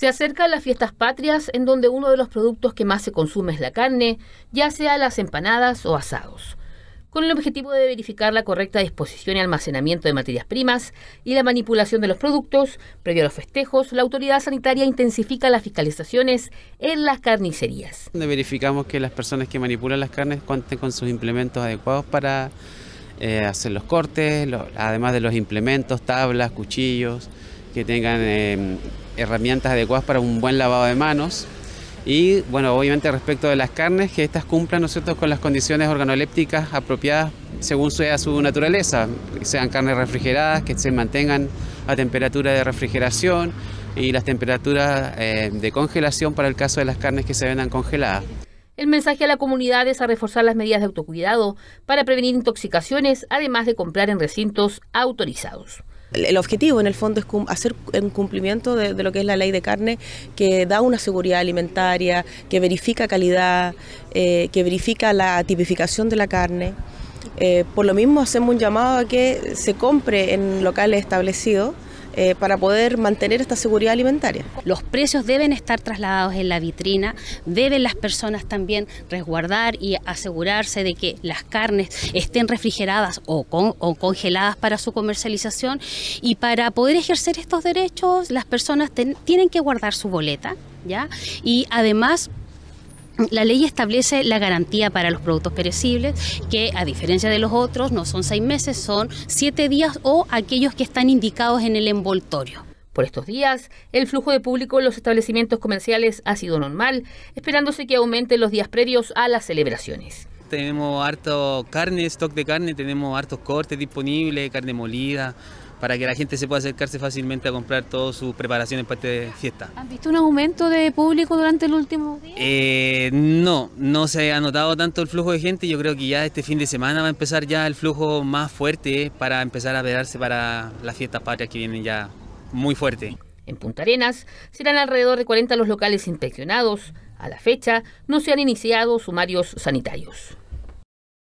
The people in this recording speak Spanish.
Se acercan las fiestas patrias en donde uno de los productos que más se consume es la carne, ya sea las empanadas o asados. Con el objetivo de verificar la correcta disposición y almacenamiento de materias primas y la manipulación de los productos, previo a los festejos, la autoridad sanitaria intensifica las fiscalizaciones en las carnicerías. Verificamos que las personas que manipulan las carnes cuenten con sus implementos adecuados para eh, hacer los cortes, además de los implementos, tablas, cuchillos que tengan eh, herramientas adecuadas para un buen lavado de manos. Y bueno, obviamente respecto de las carnes, que éstas cumplan con las condiciones organolépticas apropiadas según sea su naturaleza, sean carnes refrigeradas, que se mantengan a temperatura de refrigeración y las temperaturas eh, de congelación para el caso de las carnes que se vendan congeladas. El mensaje a la comunidad es a reforzar las medidas de autocuidado para prevenir intoxicaciones, además de comprar en recintos autorizados el objetivo en el fondo es hacer un cumplimiento de, lo que es la ley de carne que da una seguridad alimentaria, que verifica calidad, eh, que verifica la tipificación de la carne. Eh, por lo mismo hacemos un llamado a que se compre en locales establecidos eh, para poder mantener esta seguridad alimentaria. Los precios deben estar trasladados en la vitrina, deben las personas también resguardar y asegurarse de que las carnes estén refrigeradas o, congeladas para su comercialización y para poder ejercer estos derechos las personas tienen que guardar su boleta. ¿Ya? Y además la ley establece la garantía para los productos perecibles, que a diferencia de los otros no son seis meses, son siete días o aquellos que están indicados en el envoltorio. Por estos días, el flujo de público en los establecimientos comerciales ha sido normal, esperándose que aumente los días previos a las celebraciones. Tenemos harto carne, stock de carne, tenemos hartos cortes disponibles, carne molida, para que la gente se pueda acercarse fácilmente a comprar todas sus preparaciones para de este fiesta. ¿Han visto un aumento de público durante el último día? Eh, no, no se ha notado tanto el flujo de gente. Yo creo que ya este fin de semana va a empezar ya el flujo más fuerte para empezar a verarse para las fiestas patrias que vienen ya muy fuerte. En Punta Arenas serán alrededor de 40 los locales inspeccionados. A la fecha no se han iniciado sumarios sanitarios.